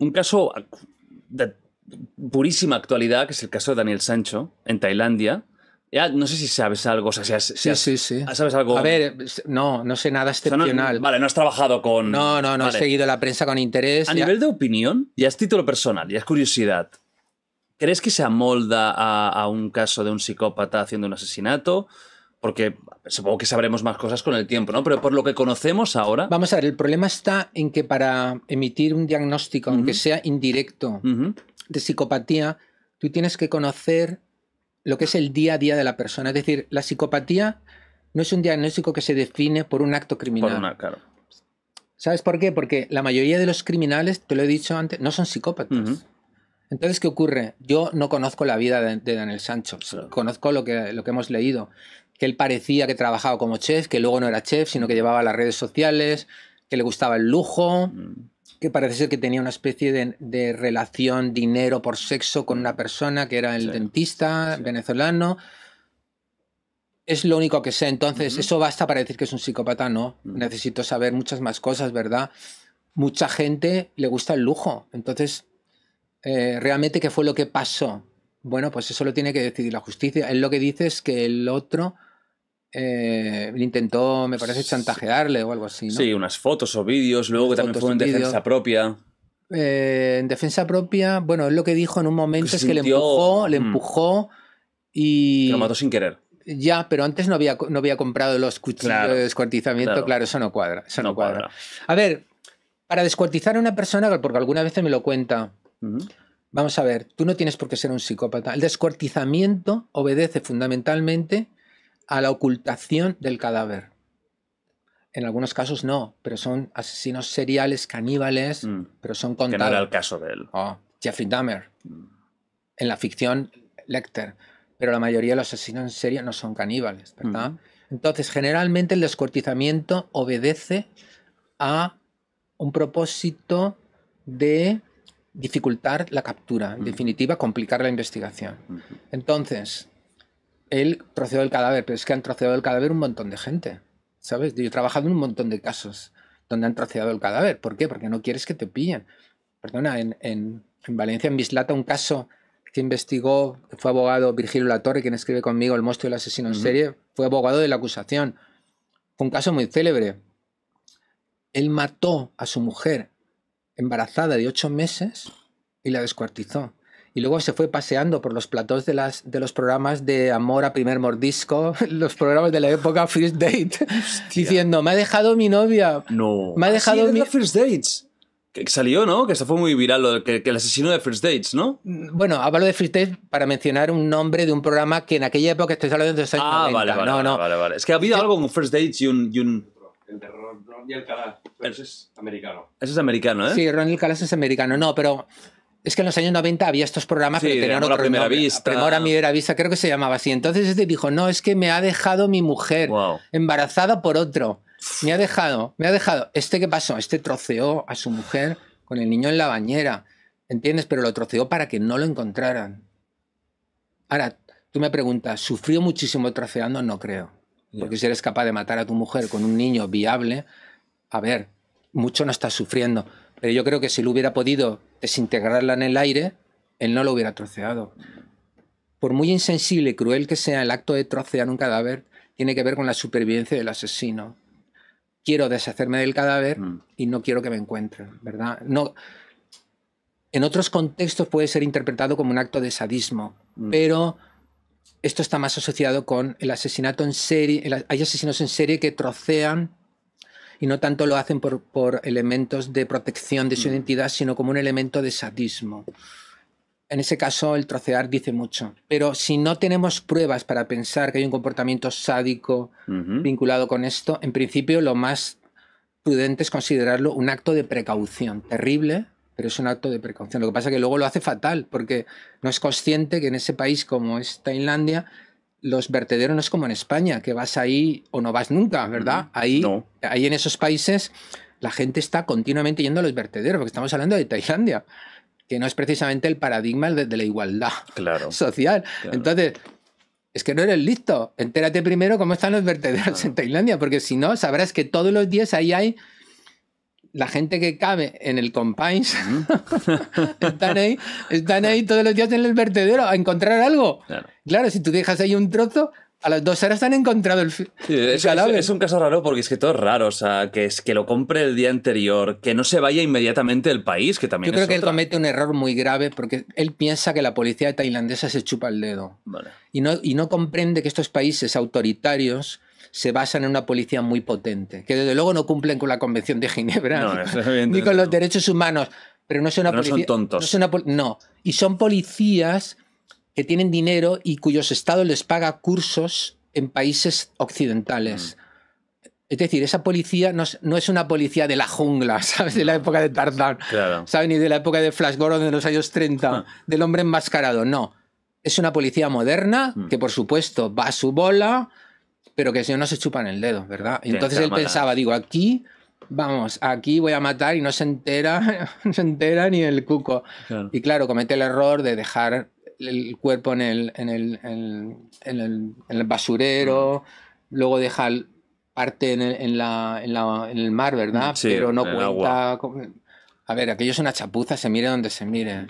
Un caso de purísima actualidad, que es el caso de Daniel Sancho en Tailandia. Ya, no sé si sabes algo, si ah, ¿sabes algo? A ver, no, no sé nada excepcional. vale, no has trabajado con... No, no, no, he seguido la prensa con interés. A nivel de opinión, ya es título personal, ya es curiosidad. ¿Crees que se amolda a un caso de un psicópata haciendo un asesinato? porque supongo que sabremos más cosas con el tiempo, ¿no? Pero por lo que conocemos ahora... Vamos a ver, el problema está en que para emitir un diagnóstico, aunque sea indirecto, de psicopatía, tú tienes que conocer lo que es el día a día de la persona. Es decir, la psicopatía no es un diagnóstico que se define por un acto criminal. Por una, claro. ¿Sabes por qué? Porque la mayoría de los criminales, te lo he dicho antes, no son psicópatas. Entonces, ¿qué ocurre? Yo no conozco la vida de, Daniel Sancho, conozco lo que, lo que hemos leído él parecía que trabajaba como chef, que luego no era chef, sino que llevaba las redes sociales, que le gustaba el lujo, mm. que parece ser que tenía una especie de, relación dinero por sexo con una persona que era el dentista venezolano. Es lo único que sé. Entonces, eso basta para decir que es un psicópata, no. Mm. Necesito saber muchas más cosas, ¿verdad? Mucha gente le gusta el lujo. Entonces, eh, ¿realmente qué fue lo que pasó? Bueno, pues eso lo tiene que decidir la justicia. Él lo que dice es que el otro eh, intentó, me parece, chantajearle o algo así. ¿no? Sí, unas fotos o vídeos, luego que también fue en defensa propia. Eh, en defensa propia, bueno, es lo que dijo en un momento, es que le empujó, le mm. empujó y... lo mató sin querer. Ya, pero antes no había, no había comprado los cuchillos de eh, descuartizamiento, claro. eso no cuadra, eso no, cuadra. A ver, para descuartizar a una persona, porque alguna vez me lo cuenta, vamos a ver, tú no tienes por qué ser un psicópata. El descuartizamiento obedece fundamentalmente a la ocultación del cadáver. En algunos casos no, pero son asesinos seriales, caníbales, mm. pero son contados. Que no era el caso de él. Ah, Jeffrey Dahmer. Mm. En la ficción, Lecter. Pero la mayoría de los asesinos en serie no son caníbales, ¿verdad? Mm. Entonces, generalmente el descortizamiento obedece a un propósito de dificultar la captura, en definitiva, complicar la investigación. Entonces, él troceó el cadáver, pero es que han troceado el cadáver un montón de gente, ¿sabes? Yo he trabajado en un montón de casos donde han troceado el cadáver. ¿Por qué? Porque no quieres que te pillen. Perdona, en, Valencia, en Bislata, un caso que investigó, fue abogado Virgilio Latorre, quien escribe conmigo El monstruo del asesino en serie, fue abogado de la acusación. Fue un caso muy célebre. Él mató a su mujer embarazada de ocho meses y la descuartizó y luego se fue paseando por los platós de, las, de los programas de Amor a Primer Mordisco, los programas de la época First Date, diciendo, me ha dejado mi novia. No. Me ha ah, dejado mi... first Dates. Que salió, ¿no? Que se fue muy viral, lo que, el asesino de First Dates, ¿no? Mm, bueno, hablo de First Dates para mencionar un nombre de un programa que en aquella época estoy hablando de los años ah, Vale, vale, Vale, Es que ha habido algo con First Dates y un... Y El Ron, y el Calas. Ese es americano. Ese es americano, ¿eh? Sí, Ron y el Calas es americano. No, pero es que en los años 90 había estos programas, que pero era otro primera vista. Primera, primera vista, creo que se llamaba así. Entonces este dijo, no, es que me ha dejado mi mujer embarazada por otro. Me ha dejado, me ha dejado. ¿Este qué pasó? Este troceó a su mujer con el niño en la bañera. ¿Entiendes? Pero lo troceó para que no lo encontraran. Ahora, tú me preguntas, ¿sufrió muchísimo troceando? No creo. Porque si eres capaz de matar a tu mujer con un niño viable, a ver, mucho no estás sufriendo. Pero yo creo que si lo hubiera podido desintegrarla en el aire, él no lo hubiera troceado. Por muy insensible y cruel que sea el acto de trocear un cadáver, tiene que ver con la supervivencia del asesino. Quiero deshacerme del cadáver mm. y no quiero que me encuentren, ¿verdad? No, en otros contextos puede ser interpretado como un acto de sadismo, mm. pero esto está más asociado con el asesinato en serie. hay asesinos en serie que trocean y no tanto lo hacen por, elementos de protección de su mm. identidad, sino como un elemento de sadismo. En ese caso, el trocear dice mucho. Pero si no tenemos pruebas para pensar que hay un comportamiento sádico vinculado con esto, en principio lo más prudente es considerarlo un acto de precaución. Terrible, pero es un acto de precaución. Lo que pasa es que luego lo hace fatal, porque no es consciente que en ese país como es Tailandia los vertederos no es como en España, que vas ahí o no vas nunca, mm, ¿verdad? Ahí, ahí en esos países la gente está continuamente yendo a los vertederos, porque estamos hablando de Tailandia, que no es precisamente el paradigma de, la igualdad social. Entonces, es que no eres listo. Entérate primero cómo están los vertederos ah. en Tailandia, porque si no, sabrás que todos los días ahí hay la gente que cabe en el Compines están, ahí, todos los días en el vertedero a encontrar algo. Claro, si tú dejas ahí un trozo, a las dos horas han encontrado el, es, un caso raro porque es que todo es raro. O sea, que es que lo compre el día anterior, que no se vaya inmediatamente el país, que también Yo creo que él comete un error muy grave porque él piensa que la policía tailandesa se chupa el dedo. Y, no, y no comprende que estos países autoritarios se basan en una policía muy potente, que desde luego no cumplen con la Convención de Ginebra, ni, con los derechos humanos, pero no es una No son tontos. y son policías que tienen dinero y cuyos estados les paga cursos en países occidentales. Mm. Es decir, esa policía no es, una policía de la jungla, ¿sabes? De la época de Tarzán, claro. ¿sabes? Ni de la época de Flash Gordon de los años 30, ah. del hombre enmascarado, no. Es una policía moderna mm. que, por supuesto, va a su bola, pero que si no se chupan el dedo, ¿verdad? Y entonces él pensaba, digo, aquí, vamos, aquí voy a matar y no se entera, no se entera ni el cuco. Y claro, comete el error de dejar el cuerpo en el, el, basurero, luego deja parte en el, en el mar, ¿verdad? pero no cuenta. A ver, aquello es una chapuza, se mire donde se mire.